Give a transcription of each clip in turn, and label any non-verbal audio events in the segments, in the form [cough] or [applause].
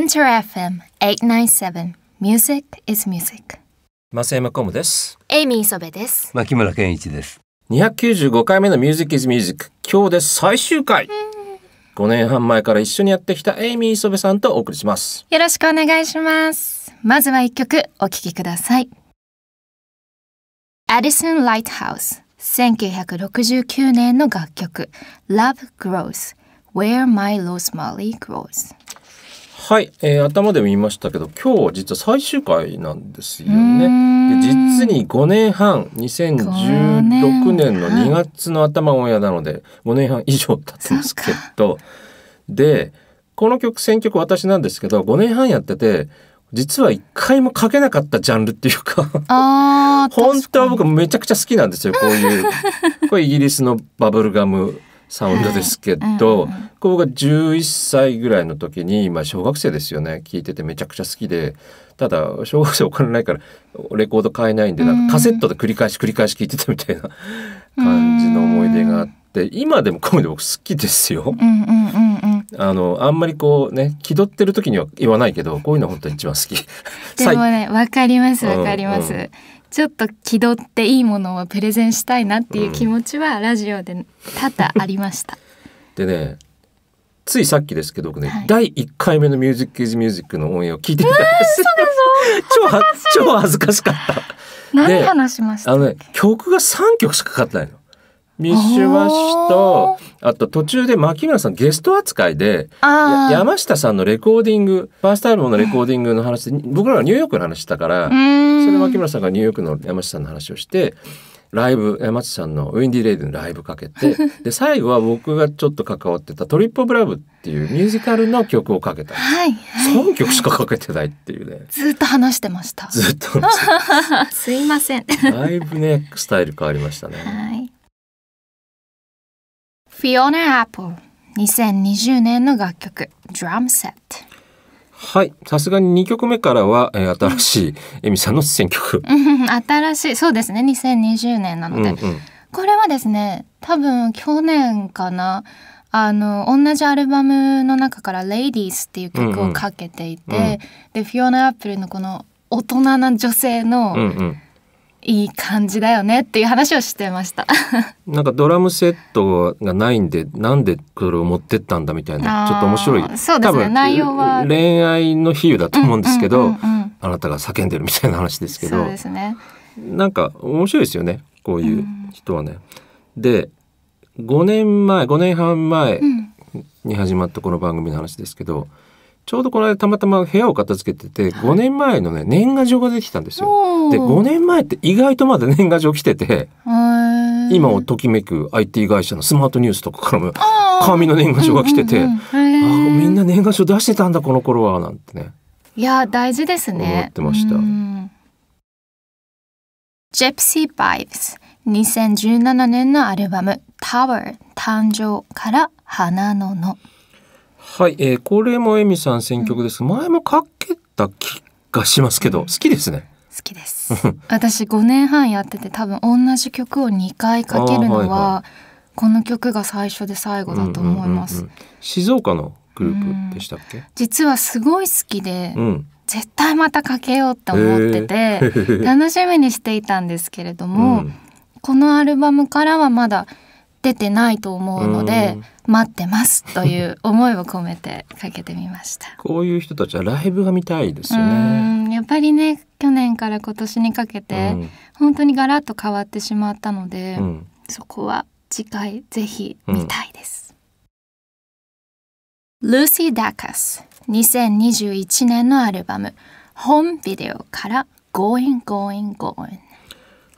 Enter FM 897 Music is Music 増山コムですエイミー磯部です牧村健一です295回目の Music is Music 今日で最終回5年半前から一緒にやってきたエイミー磯部さんとお送りしますよろしくお願いしますまずは一曲お聴きくださいアディソン・ライトハウス1969年の楽曲 Love Grows Where My Rosemary Grows はい、えー、頭でも言いましたけど今日は実は最終回なんですよね。で実に5年半2016年の2月の頭オンエアなので5年半以上経つんですけどでこの曲選曲私なんですけど5年半やってて実は一回も書けなかったジャンルっていうか本当は僕めちゃくちゃ好きなんですよこういう [laughs] これイギリスのバブルガムサウンドですけど、はいうん、ここが11歳ぐらいの時に、今小学生ですよね聞いててめちゃくちゃ好きでただ小学生お金ないからレコード買えないんでなんかカセットで繰り返し繰り返し聞いてたみたいな感じの思い出があって、今でもこういうの僕好きですよ。うんうんうんうんあの、あんまりこうね、気取ってる時には言わないけど、こういうの本当に一番好き。でもね、わかります、わかります。うんうん、ちょっと気取っていいものをプレゼンしたいなっていう気持ちはラジオで多々ありました。[laughs] でねついさっきですけど僕ね、はい、第1回目の「ミュージック・イズ・ミュージック」のオンエアを聞いてみたんです [laughs] 超恥ずかしかった。[laughs] 何話しましたあのね曲が3曲しかかかってないの。ミッシュマッシュとあと途中で牧村さんゲスト扱いで山下さんのレコーディングファーストアルバムのレコーディングの話で僕らがニューヨークの話したからそれ牧村さんがニューヨークの山下さんの話をしてライブ山下さんのウィンディ・レイデンのライブかけて [laughs] で最後は僕がちょっと関わってた「トリップ・オブ・ラブ」っていうミュージカルの曲をかけた、はいはい、3曲しかかけてないっていうねずっと話してましたずっと [laughs] すいませんだいぶねスタイル変わりましたね。はいフィオナ・アップル2020年の楽曲「ドラムセット」はいさすがに2曲目からは、えー、新しいエミさんの選曲新しいそうですね2020年なので、うんうん、これはですね多分去年かなあの同じアルバムの中から「Ladies」っていう曲をかけていて、うんうん、でフィオナ・アップルのこの大人な女性の、うんうんいい感じだよねっていう話をしてました [laughs] なんかドラムセットがないんでなんでこれを持ってったんだみたいなちょっと面白いそうですね内容は恋愛の比喩だと思うんですけど、うんうんうんうん、あなたが叫んでるみたいな話ですけどそうですねなんか面白いですよねこういう人はね。うん、で5年前5年半前に始まったこの番組の話ですけど、ちょうどこの間たまたま部屋を片付けてて、5年前のね、年賀状ができたんですよ。で、5年前って意外とまだ年賀状来てて、今をときめく IT 会社のスマートニュースとかからも、紙の年賀状が来てて、あみんな年賀状出してたんだ、この頃は、なんてね。いや、大事ですね。思ってました。ジェプシー・ v イ b ス、s 2017年のアルバムタワー、誕生から花の野。はい、えー、これもエミさん選曲です、うん、前もかけた気がしますけど、好きですね。好きです。私5年半やってて多分同じ曲を2回かけるのは、はいはい、この曲が最初で最後だと思います。うんうんうん静岡のグループでしたっけ？実はすごい好きで。うん絶対またかけようって思ってて、[laughs] 楽しみにしていたんですけれども、うん、このアルバムからはまだ出てないと思うので、待ってますという思いを込めてかけてみました [laughs] こういう人たちはライブが見たいですよねやっぱりね去年から今年にかけて、本当にガラッと変わってしまったので、うん、そこは次回ぜひ見たいです、ルーシー・ダーカス2021年のアルバム「ホームビデオ」から「Going Going Going」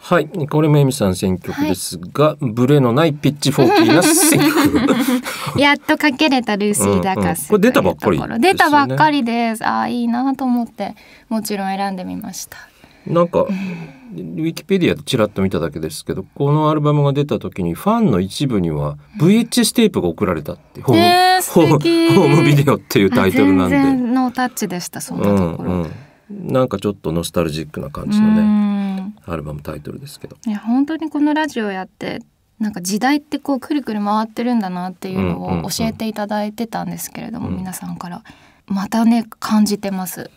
はい、これもエミさん選曲ですが、はい、ブレのないピッチフォーキーな選曲。[laughs] やっとかけれたルーシー・ダカス、うん、これ出たばっかり、ね、出たばっかりです。ああいいなと思ってもちろん選んでみました。なんか、ウィキペディアでちらっと見ただけですけどこのアルバムが出た時にファンの一部には VHS テープが送られたってホームビデオっていうタイトルなんで。全然ノータッチでしたそんなところ、うんうん、なんかちょっとノスタルジックな感じのね。アルバムタイトルですけどいや本当にこのラジオやってなんか時代ってこうくるくる回ってるんだなっていうのを教えていただいてたんですけれども、うんうんうん、皆さんからまたね感じてます。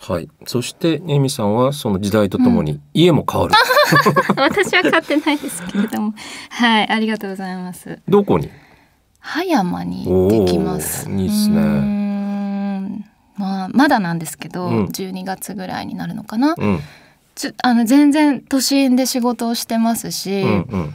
はい、そしてエミさんはその時代とともに家も変わる、うん、私は買ってないですけれどもはいありがとうございますどこに葉山にできますいいですねまあまだなんですけど、うん、12月ぐらいになるのかな、うんちあの全然都心で仕事をしてますし、うんうん、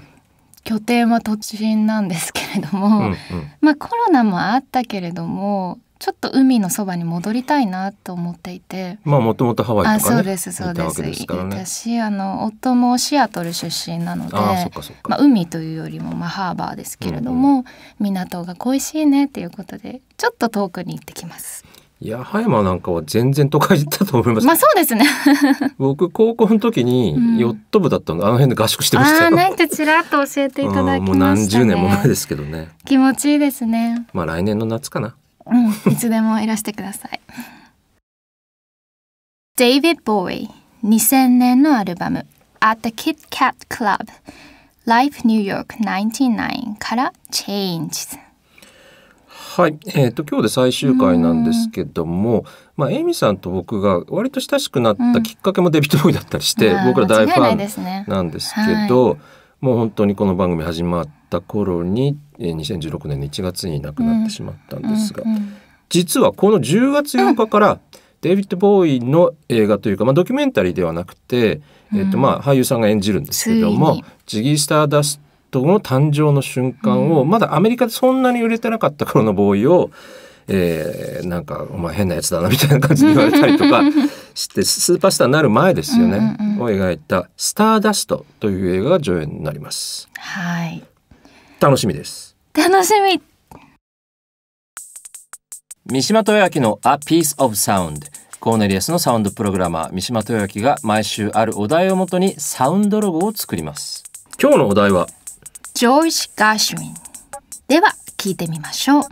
拠点は都心なんですけれども、うんうん、まあ、コロナもあったけれどもちょっと海のそばに戻りたいなと思っていてまあもともとハワイとか、ね、あそうですそうですいた、ね、しあの夫もシアトル出身なのでまあ、海というよりも、まあ、ハーバーですけれども、うんうん、港が恋しいねっていうことでちょっと遠くに行ってきますい八葉山なんかは全然都会だと思います。まあそうですね。[laughs] 僕高校の時にヨット部だったの、あの辺で合宿してましたあなんてちらっと教えていただき、ね、[laughs] もう何十年も前ですけどね。気持ちいいですね。まあ来年の夏かな。うん、いつでもいらしてください。デイビッド・ボーイ2000年のアルバム At the Kit Kat Club Life New York 99から Changes はい、えーと、今日で最終回なんですけども、まあ、エイミさんと僕が割と親しくなったきっかけもデビッド・ボーイだったりして、うん、僕ら大ファンなんですけど、ねはい、もう本当にこの番組始まった頃に2016年の1月に亡くなってしまったんですが、うんうんうん、実はこの10月8日から、デイビッド・ボーイの映画というか、まあ、ドキュメンタリーではなくて、えーとまあ、俳優さんが演じるんですけども「ジギー・スターダストの誕生の瞬間を、うん、まだアメリカでそんなに売れてなかった頃のボーイを、えー、なんかお前変なやつだなみたいな感じで言われたりとか [laughs] してスーパースターになる前ですよね、うんうん、を描いた「スターダスト」という映画が上演になります。はい楽しみです楽しみ三島豊明の「A Piece of Sound」コーネリアスのサウンドプログラマー三島豊明が毎週あるお題をもとにサウンドロゴを作ります今日のお題はジョイシ・ガーシュウィンでは聞いてみましょう。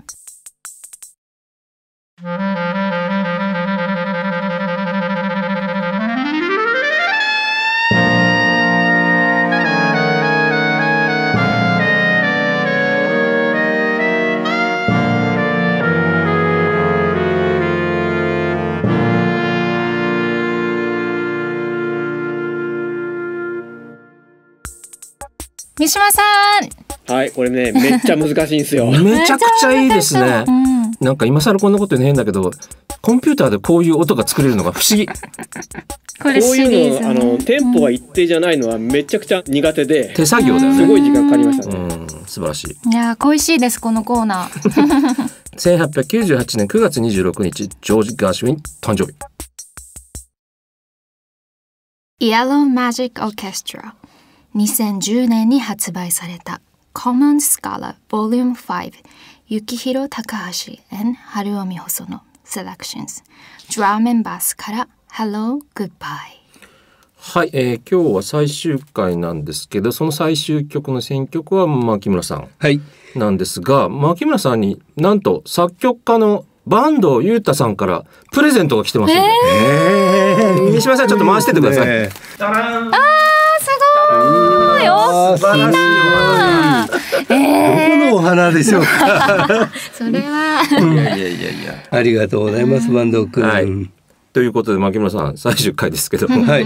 木島さんはいこれねめっちゃ難しいんですよ [laughs] めちゃくちゃいいですね、うん、なんか今更こんなこと言うの変だけどコンピューターでこういう音が作れるのが不思議ここういうのあのテンポが一定じゃないのはめちゃくちゃ苦手で、手作業だよねすごい時間かかりましたね、うん、素晴らしいいや恋しいですこのコーナー1898 [laughs] 年9月26日ジョージ・ガーシュウィン誕生日イエロー・マジック・オーケストラ2010年に発売された Common Scholar Vol. 5幸宏高橋 and 春尾美の Selections Drum and Bass から Hello Goodbye はい、えー、今日は最終回なんですけどその最終曲の選曲は牧村さんなんですが、はい、牧村さんになんと作曲家の坂東裕太さんからプレゼントが来てますんで、えー、えー、三島さんちょっと回しててください。あいお好きな。えー、どこのお花でしょうか。[laughs] それは。いやいやいやいや。ありがとうございます、坂東君、はい。ということで牧村さん最終回ですけども。[laughs] はい。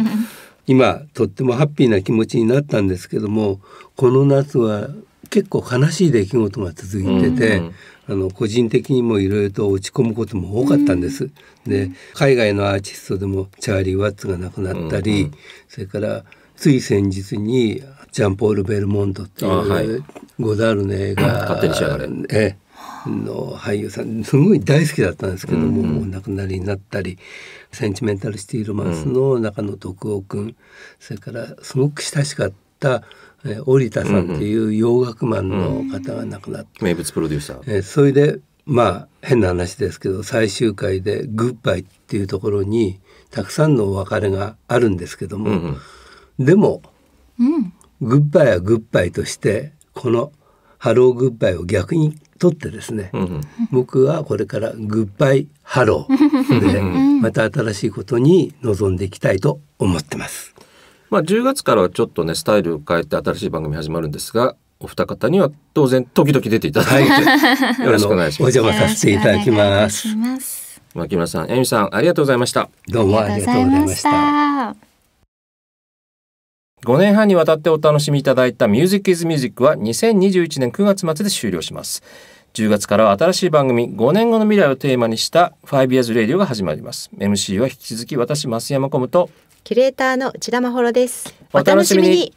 今とってもハッピーな気持ちになったんですけどもこの夏は結構悲しい出来事が続いてて、あの個人的にもいろいろと落ち込むことも多かったんです。で海外のアーティストでもチャーリー・ワッツが亡くなったり、それからつい先日にジャンポール・ベルモンドっていう、はい、ゴダールの映画勝手にがれ、えの俳優さんすごい大好きだったんですけども、うんうん、お亡くなりになったり「センチメンタル・シティ・ロマンス」の中野徳夫君、それからすごく親しかった織田さんっていう洋楽マンの方が亡くなって、うんうん、名物プロデューサー、えそれでまあ変な話ですけど最終回で「グッバイ」っていうところにたくさんのお別れがあるんですけども、うんうんでも、うん、グッバイはグッバイとしてこの「ハローグッバイ」を逆に取ってですね、うん僕はこれからグッバイハローでまた新しいことに臨んでいきたいと思ってます。まあ、10月からはちょっとねスタイルを変えて新しい番組始まるんですがお二方には当然時々出ていただいて、はい、よろしくお願いします。お邪魔させていただきます。ます牧村さん、えみさん、ありがとうございました。どうもありがとうございました。5年半にわたってお楽しみいただいた Music is Music は2021年9月末で終了します。10月からは新しい番組5年後の未来をテーマにした5 Years Radio が始まります。MC は引き続き私、増山コムとキュレーターの内田真幌です。お楽しみに